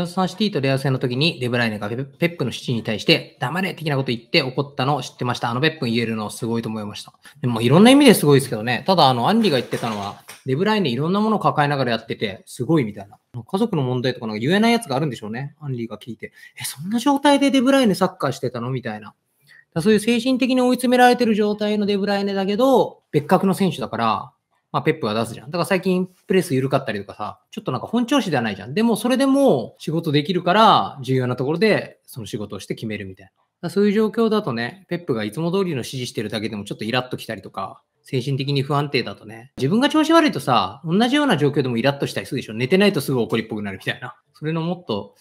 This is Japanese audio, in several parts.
レサンシティとレア戦の時にデブライネがペップの指に対して黙れ的なこと言って怒ったのを知ってました。あのペップ言えるのすごいと思いました。でもいろんな意味ですごいですけどね。ただあのアンリが言ってたのはデブライネいろんなものを抱えながらやっててすごいみたいな。家族の問題とかなんか言えないやつがあるんでしょうね。アンリが聞いて。え、そんな状態でデブライネサッカーしてたのみたいな。そういう精神的に追い詰められてる状態のデブライネだけど別格の選手だからまあ、ペップは出すじゃん。だから最近プレス緩かったりとかさ、ちょっとなんか本調子ではないじゃん。でもそれでも仕事できるから、重要なところでその仕事をして決めるみたいな。そういう状況だとね、ペップがいつも通りの指示してるだけでもちょっとイラッときたりとか、精神的に不安定だとね、自分が調子悪いとさ、同じような状況でもイラッとしたりするでしょ。寝てないとすぐ怒りっぽくなるみたいな。それのもっと、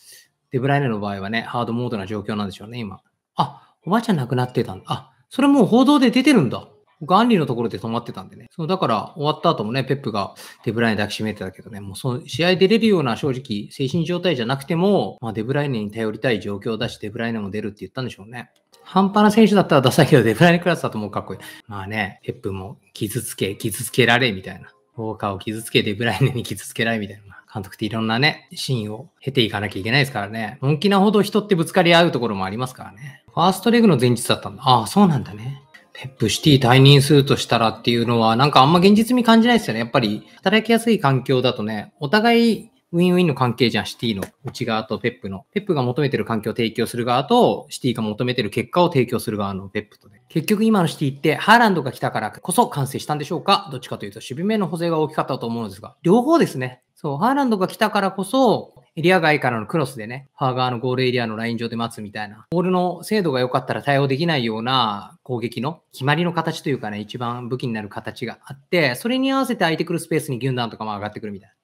デブライネの場合はね、ハードモードな状況なんでしょうね、今。あ、おばあちゃん亡くなってたんだ。あ、それもう報道で出てるんだ。元利のところで止まってたんでね。そう、だから終わった後もね、ペップがデブライネ抱きしめてたけどね、もうその試合出れるような正直精神状態じゃなくても、まあ、デブライネに頼りたい状況だし、デブライネも出るって言ったんでしょうね。半端な選手だったらダサいけど、デブライネクラスだともうかっこいい。まあね、ペップも傷つけ、傷つけられ、みたいな。ウォーカーを傷つけ、デブライネに傷つけられ、みたいな。監督っていろんなね、シーンを経ていかなきゃいけないですからね。本気なほど人ってぶつかり合うところもありますからね。ファーストレグの前日だったんだ。ああ、そうなんだね。ペップシティ退任するとしたらっていうのは、なんかあんま現実味感じないですよね。やっぱり、働きやすい環境だとね、お互いウィンウィンの関係じゃん、シティの内側とペップの。ペップが求めてる環境を提供する側と、シティが求めてる結果を提供する側のペップとね。結局今のシティって、ハーランドが来たからこそ完成したんでしょうかどっちかというと、守備面の補正が大きかったと思うのですが、両方ですね。そう、ハーランドが来たからこそ、エリア外からのクロスでね、ファーガーのゴールエリアのライン上で待つみたいな、ボールの精度が良かったら対応できないような攻撃の決まりの形というかね、一番武器になる形があって、それに合わせて空いてくるスペースにギュンダンとかも上がってくるみたいな。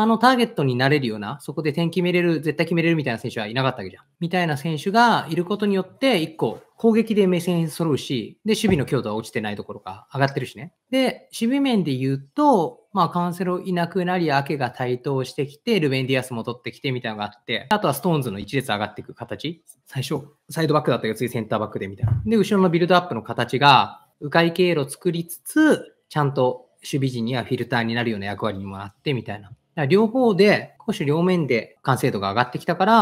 あの、ターゲットになれるような、そこで点決めれる、絶対決めれるみたいな選手はいなかったわけじゃん。みたいな選手がいることによって、一個、攻撃で目線揃うし、で、守備の強度は落ちてないところか、上がってるしね。で、守備面で言うと、まあ、カウンセロいなくなり、アケが台頭してきて、ルベンディアス戻ってきてみたいなのがあって、あとはストーンズの一列上がっていく形。最初、サイドバックだったけど、次センターバックでみたいな。で、後ろのビルドアップの形が、迂回経路作りつつ、ちゃんと守備陣にはフィルターになるような役割にもなってみたいな。両方で、少し両面で完成度が上がってきたから、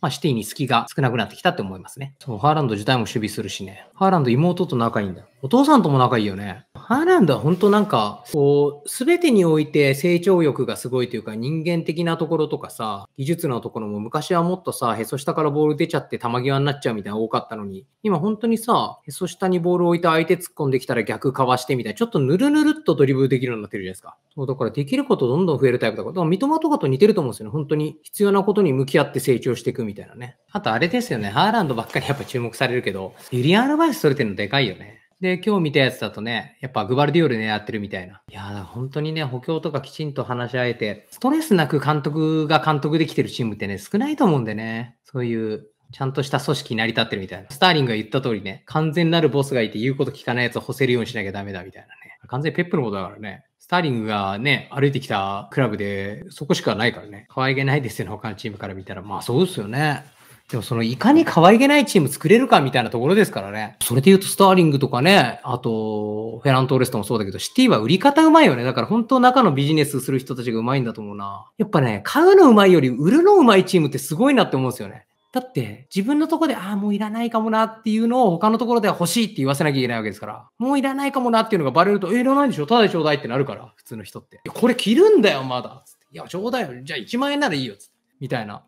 まあ、シティに隙が少なくなってきたって思いますね。そう、ハーランド自体も守備するしね。ハーランド妹と仲いいんだお父さんとも仲いいよね。ハーランドは本当なんか、こう、すべてにおいて成長欲がすごいというか、人間的なところとかさ、技術のところも昔はもっとさ、へそ下からボール出ちゃって球際になっちゃうみたいな多かったのに、今本当にさ、へそ下にボール置いて相手突っ込んできたら逆かわしてみたいな、ちょっとぬるぬるっとドリブルできるようになってるじゃないですか。そう、だからできることどんどん増えるタイプだから、三笘とかと似てると思うんですよね。本当に必要なことに向き合って成長していくみたいなね。あとあれですよね、ハーランドばっかりやっぱ注目されるけど、ユリアン・アルバイス取れてるのでかいよね。で、今日見たやつだとね、やっぱグバルディオル狙ってるみたいな。いや本当にね、補強とかきちんと話し合えて、ストレスなく監督が監督できてるチームってね、少ないと思うんでね、そういうちゃんとした組織成り立ってるみたいな。スターリングが言った通りね、完全なるボスがいて言うこと聞かないやつを干せるようにしなきゃダメだみたいなね。完全ペップのことだからね。スターリングがね、歩いてきたクラブで、そこしかないからね。可愛げないですよね、他のチームから見たら。まあそうですよね。でもそのいかに可愛げないチーム作れるかみたいなところですからね。それで言うとスターリングとかね、あとフェラントーレストもそうだけど、シティは売り方うまいよね。だから本当中のビジネスする人たちがうまいんだと思うな。やっぱね、買うのうまいより売るのうまいチームってすごいなって思うんですよね。だって自分のとこで、ああ、もういらないかもなっていうのを他のところでは欲しいって言わせなきゃいけないわけですから、もういらないかもなっていうのがバレると、えいらないでしょただでちょうだいってなるから、普通の人って。これ着るんだよ、まだ。いや、ちょうだいよ。じゃあ1万円ならいいよ。つってみたいな。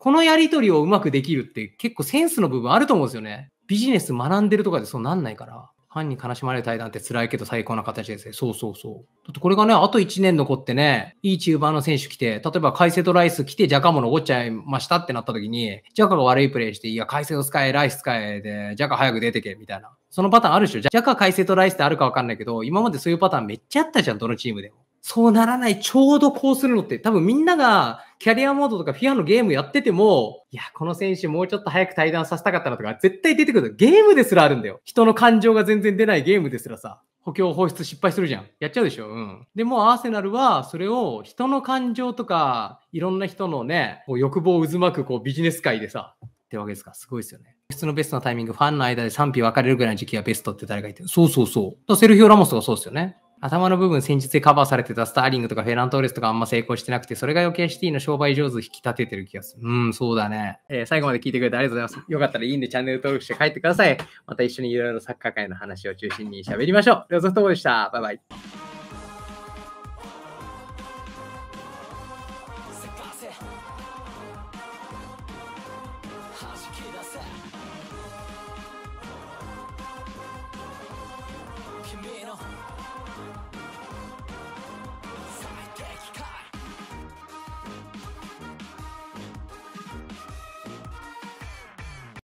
このやり取りをうまくできるって結構センスの部分あると思うんですよね。ビジネス学んでるとかでそうなんないから。ファンに悲しまれる対談って辛いけど最高な形ですね。そうそうそう。だってこれがね、あと1年残ってね、いいチューバーの選手来て、例えばカイセドライス来て、ジャカも残っちゃいましたってなった時に、ジャカが悪いプレイして、いや、カイセド使え、ライス使えで、ジャカ早く出てけ、みたいな。そのパターンあるでしょジャカ、カイセドライスってあるかわかんないけど、今までそういうパターンめっちゃあったじゃん、どのチームでも。そうならない、ちょうどこうするのって、多分みんながキャリアモードとかフィアのゲームやってても、いや、この選手もうちょっと早く対談させたかったなとか、絶対出てくる。ゲームですらあるんだよ。人の感情が全然出ないゲームですらさ。補強放出失敗するじゃん。やっちゃうでしょ。うん。でも、アーセナルは、それを人の感情とか、いろんな人のね、こう欲望を渦巻くこうビジネス界でさ、ってわけですか。すごいですよね。普通のベストなタイミング、ファンの間で賛否分かれるぐらいの時期がベストって誰が言ってるそうそうそう。セルヒオ・ラモスがそうですよね。頭の部分先日でカバーされてたスターリングとかフェラントーレスとかあんま成功してなくて、それが余計シティの商売上手引き立ててる気がする。うん、そうだね、えー、最後まで聞いてくれてありがとうございます。よかったらいいんでチャンネル登録して帰ってください。また一緒にいろいろサッカー界の話を中心に喋りましょう。両ソフトボーでした。バイバイ。君の Oh, oh, oh.